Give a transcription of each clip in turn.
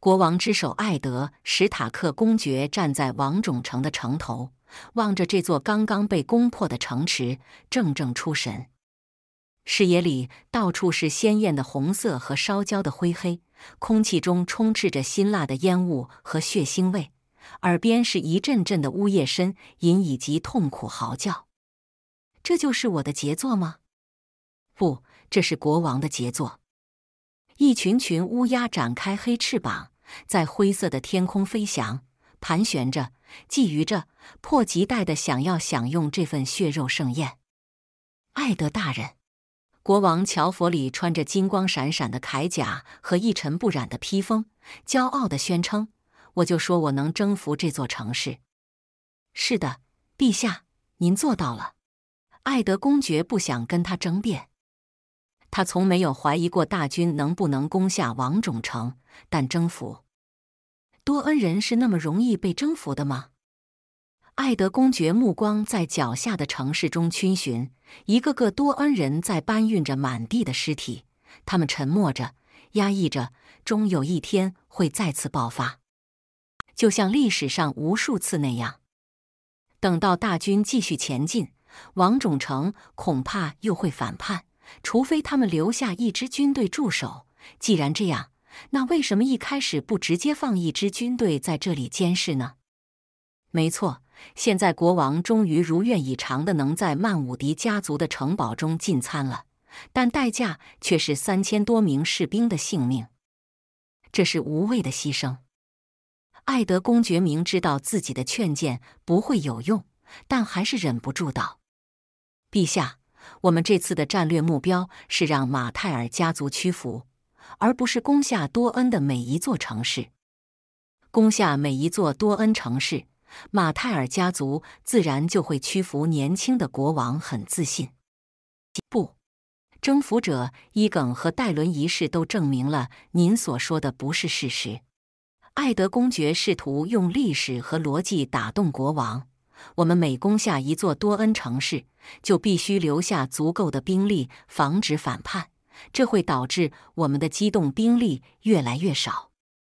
国王之首艾德·史塔克公爵站在王冢城的城头，望着这座刚刚被攻破的城池，怔怔出神。视野里到处是鲜艳的红色和烧焦的灰黑，空气中充斥着辛辣的烟雾和血腥味，耳边是一阵阵的呜咽声、吟以及痛苦嚎叫。这就是我的杰作吗？不，这是国王的杰作。一群群乌鸦展开黑翅膀。在灰色的天空飞翔、盘旋着、觊觎着、迫不及待地想要享用这份血肉盛宴。艾德大人，国王乔佛里穿着金光闪闪的铠甲和一尘不染的披风，骄傲地宣称：“我就说我能征服这座城市。”是的，陛下，您做到了。艾德公爵不想跟他争辩，他从没有怀疑过大军能不能攻下王种城，但征服。多恩人是那么容易被征服的吗？艾德公爵目光在脚下的城市中逡巡，一个个多恩人在搬运着满地的尸体，他们沉默着，压抑着，终有一天会再次爆发，就像历史上无数次那样。等到大军继续前进，王种城恐怕又会反叛，除非他们留下一支军队驻守。既然这样。那为什么一开始不直接放一支军队在这里监视呢？没错，现在国王终于如愿以偿的能在曼武迪家族的城堡中进餐了，但代价却是三千多名士兵的性命。这是无谓的牺牲。艾德公爵明知道自己的劝谏不会有用，但还是忍不住道：“陛下，我们这次的战略目标是让马泰尔家族屈服。”而不是攻下多恩的每一座城市，攻下每一座多恩城市，马泰尔家族自然就会屈服。年轻的国王很自信。不，征服者伊耿和戴伦一世都证明了您所说的不是事实。艾德公爵试图用历史和逻辑打动国王。我们每攻下一座多恩城市，就必须留下足够的兵力，防止反叛。这会导致我们的机动兵力越来越少，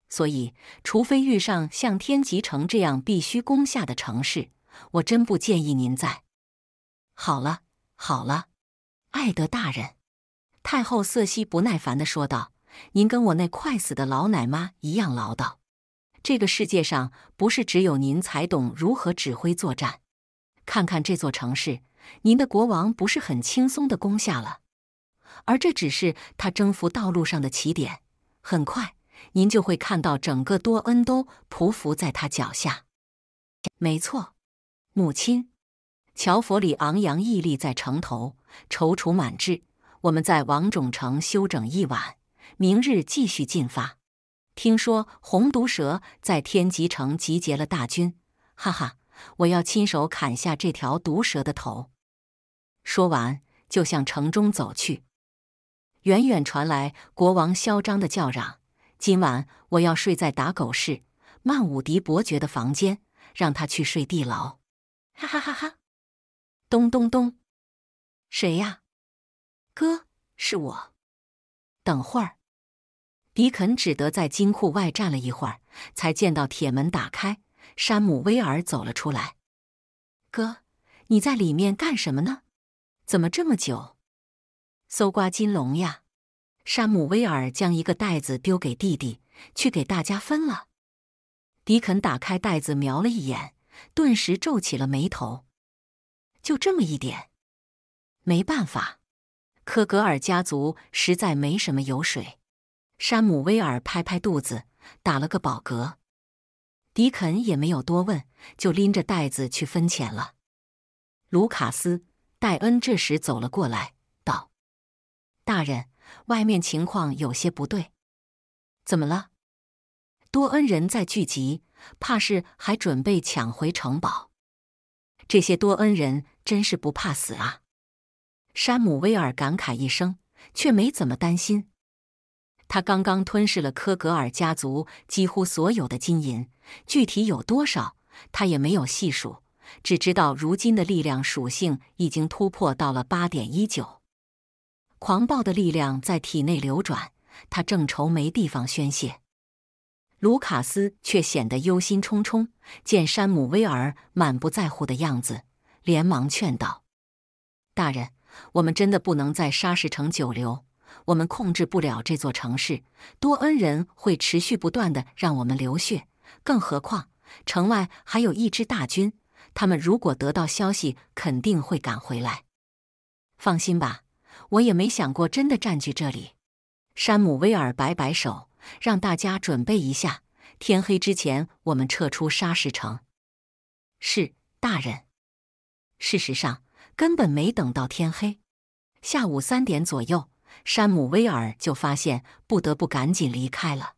所以，除非遇上像天极城这样必须攻下的城市，我真不建议您在。好了，好了，艾德大人，太后瑟西不耐烦地说道：“您跟我那快死的老奶妈一样唠叨。这个世界上不是只有您才懂如何指挥作战。看看这座城市，您的国王不是很轻松地攻下了。”而这只是他征服道路上的起点。很快，您就会看到整个多恩都匍匐在他脚下。没错，母亲。乔佛里昂扬屹立在城头，踌躇满志。我们在王冢城休整一晚，明日继续进发。听说红毒蛇在天极城集结了大军。哈哈，我要亲手砍下这条毒蛇的头。说完，就向城中走去。远远传来国王嚣张的叫嚷：“今晚我要睡在打狗市曼武迪伯爵的房间，让他去睡地牢！”哈哈哈哈！咚咚咚，谁呀？哥，是我。等会儿，迪肯只得在金库外站了一会儿，才见到铁门打开，山姆威尔走了出来。“哥，你在里面干什么呢？怎么这么久？”搜刮金龙呀！山姆威尔将一个袋子丢给弟弟，去给大家分了。迪肯打开袋子瞄了一眼，顿时皱起了眉头。就这么一点，没办法，科格尔家族实在没什么油水。山姆威尔拍拍肚子，打了个饱嗝。迪肯也没有多问，就拎着袋子去分钱了。卢卡斯、戴恩这时走了过来。大人，外面情况有些不对。怎么了？多恩人在聚集，怕是还准备抢回城堡。这些多恩人真是不怕死啊！山姆威尔感慨一声，却没怎么担心。他刚刚吞噬了科格尔家族几乎所有的金银，具体有多少他也没有细数，只知道如今的力量属性已经突破到了八点一九。狂暴的力量在体内流转，他正愁没地方宣泄。卢卡斯却显得忧心忡忡，见山姆威尔满不在乎的样子，连忙劝道：“大人，我们真的不能在沙石城久留。我们控制不了这座城市，多恩人会持续不断的让我们流血。更何况，城外还有一支大军，他们如果得到消息，肯定会赶回来。放心吧。”我也没想过真的占据这里。山姆威尔摆摆手，让大家准备一下，天黑之前我们撤出沙石城。是，大人。事实上，根本没等到天黑。下午三点左右，山姆威尔就发现不得不赶紧离开了。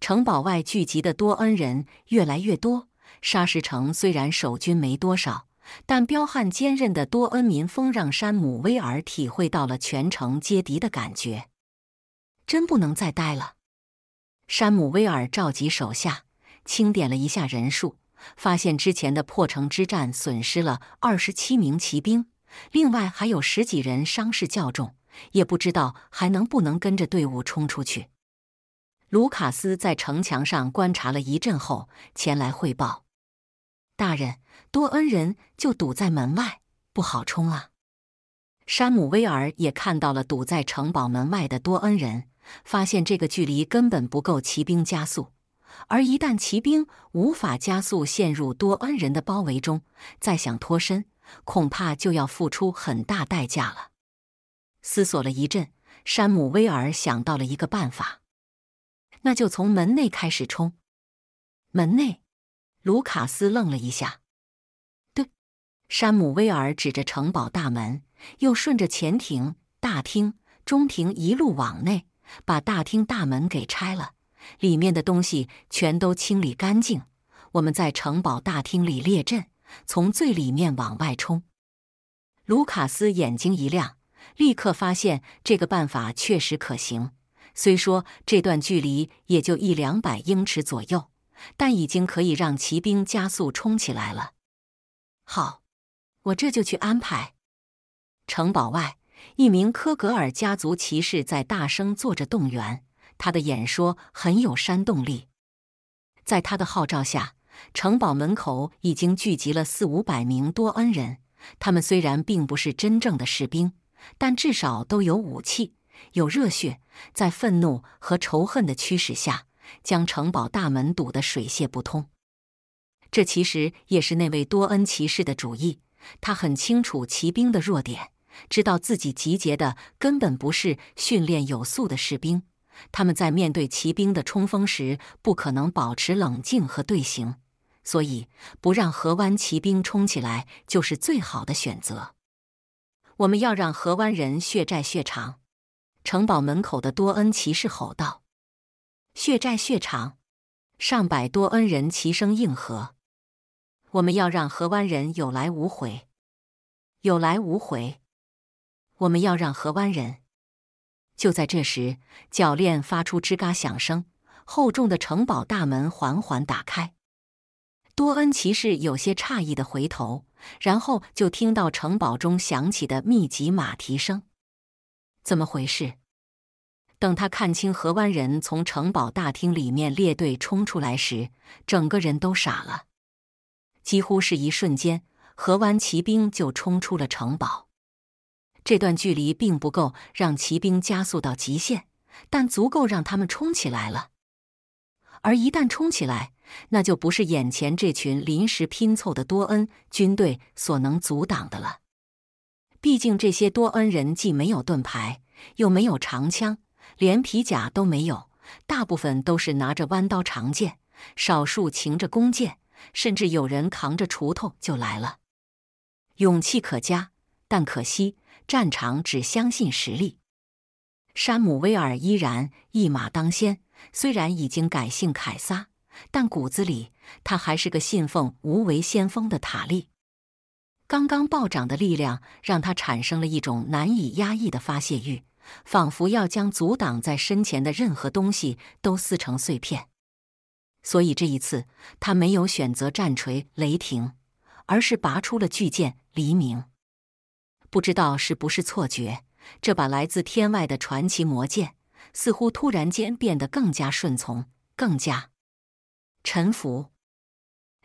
城堡外聚集的多恩人越来越多，沙石城虽然守军没多少。但彪悍坚韧的多恩民风让山姆威尔体会到了全城皆敌的感觉，真不能再待了。山姆威尔召集手下，清点了一下人数，发现之前的破城之战损失了二十七名骑兵，另外还有十几人伤势较重，也不知道还能不能跟着队伍冲出去。卢卡斯在城墙上观察了一阵后，前来汇报。大人，多恩人就堵在门外，不好冲啊！山姆威尔也看到了堵在城堡门外的多恩人，发现这个距离根本不够骑兵加速，而一旦骑兵无法加速，陷入多恩人的包围中，再想脱身，恐怕就要付出很大代价了。思索了一阵，山姆威尔想到了一个办法，那就从门内开始冲。门内。卢卡斯愣了一下，对，山姆威尔指着城堡大门，又顺着前庭、大厅、中庭一路往内，把大厅大门给拆了，里面的东西全都清理干净。我们在城堡大厅里列阵，从最里面往外冲。卢卡斯眼睛一亮，立刻发现这个办法确实可行。虽说这段距离也就一两百英尺左右。但已经可以让骑兵加速冲起来了。好，我这就去安排。城堡外，一名科格尔家族骑士在大声做着动员，他的演说很有煽动力。在他的号召下，城堡门口已经聚集了四五百名多恩人。他们虽然并不是真正的士兵，但至少都有武器，有热血，在愤怒和仇恨的驱使下。将城堡大门堵得水泄不通。这其实也是那位多恩骑士的主意。他很清楚骑兵的弱点，知道自己集结的根本不是训练有素的士兵。他们在面对骑兵的冲锋时，不可能保持冷静和队形。所以，不让河湾骑兵冲起来就是最好的选择。我们要让河湾人血债血偿！城堡门口的多恩骑士吼道。血债血偿，上百多恩人齐声应和。我们要让河湾人有来无回，有来无回。我们要让河湾人。就在这时，铰链发出吱嘎响声，厚重的城堡大门缓缓打开。多恩骑士有些诧异的回头，然后就听到城堡中响起的密集马蹄声。怎么回事？等他看清河湾人从城堡大厅里面列队冲出来时，整个人都傻了。几乎是一瞬间，河湾骑兵就冲出了城堡。这段距离并不够让骑兵加速到极限，但足够让他们冲起来了。而一旦冲起来，那就不是眼前这群临时拼凑的多恩军队所能阻挡的了。毕竟这些多恩人既没有盾牌，又没有长枪。连皮甲都没有，大部分都是拿着弯刀、长剑，少数擎着弓箭，甚至有人扛着锄头就来了。勇气可嘉，但可惜，战场只相信实力。山姆威尔依然一马当先，虽然已经改姓凯撒，但骨子里他还是个信奉无为先锋的塔利。刚刚暴涨的力量让他产生了一种难以压抑的发泄欲。仿佛要将阻挡在身前的任何东西都撕成碎片，所以这一次他没有选择战锤雷霆，而是拔出了巨剑黎明。不知道是不是错觉，这把来自天外的传奇魔剑似乎突然间变得更加顺从，更加臣服。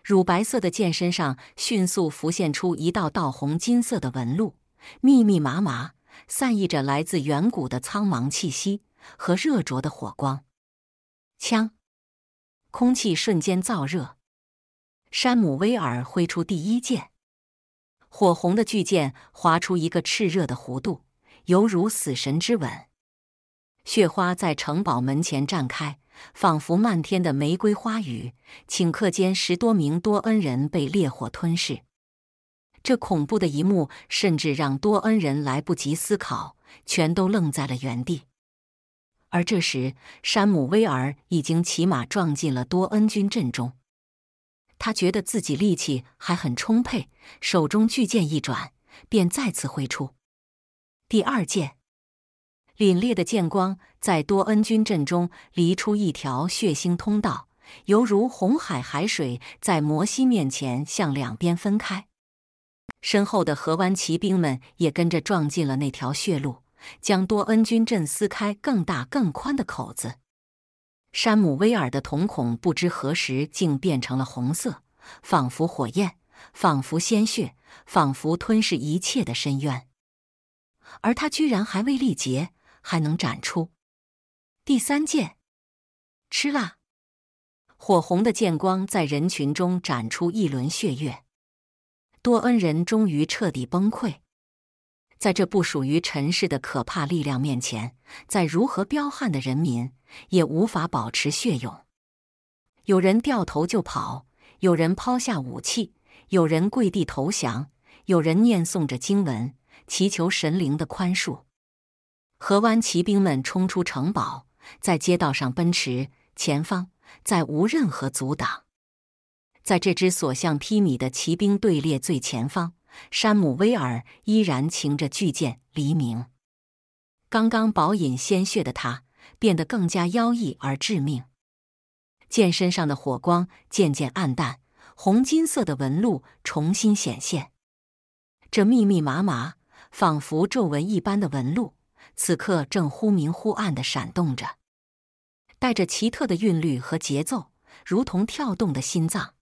乳白色的剑身上迅速浮现出一道道红金色的纹路，密密麻麻。散溢着来自远古的苍茫气息和热灼的火光。枪，空气瞬间燥热。山姆威尔挥出第一剑，火红的巨剑划出一个炽热的弧度，犹如死神之吻。雪花在城堡门前绽开，仿佛漫天的玫瑰花雨。顷刻间，十多名多恩人被烈火吞噬。这恐怖的一幕，甚至让多恩人来不及思考，全都愣在了原地。而这时，山姆威尔已经骑马撞进了多恩军阵中。他觉得自己力气还很充沛，手中巨剑一转，便再次挥出第二剑。凛冽的剑光在多恩军阵中离出一条血腥通道，犹如红海海水在摩西面前向两边分开。身后的河湾骑兵们也跟着撞进了那条血路，将多恩军阵撕开更大更宽的口子。山姆威尔的瞳孔不知何时竟变成了红色，仿佛火焰，仿佛鲜血，仿佛吞噬一切的深渊。而他居然还未力竭，还能展出第三剑！吃啦！火红的剑光在人群中斩出一轮血月。多恩人终于彻底崩溃，在这不属于尘世的可怕力量面前，再如何彪悍的人民也无法保持血勇。有人掉头就跑，有人抛下武器，有人跪地投降，有人念诵着经文，祈求神灵的宽恕。河湾骑兵们冲出城堡，在街道上奔驰，前方再无任何阻挡。在这支所向披靡的骑兵队列最前方，山姆威尔依然擎着巨剑黎明。刚刚饱饮鲜血的他，变得更加妖异而致命。剑身上的火光渐渐暗淡，红金色的纹路重新显现。这密密麻麻、仿佛皱纹一般的纹路，此刻正忽明忽暗的闪动着，带着奇特的韵律和节奏，如同跳动的心脏。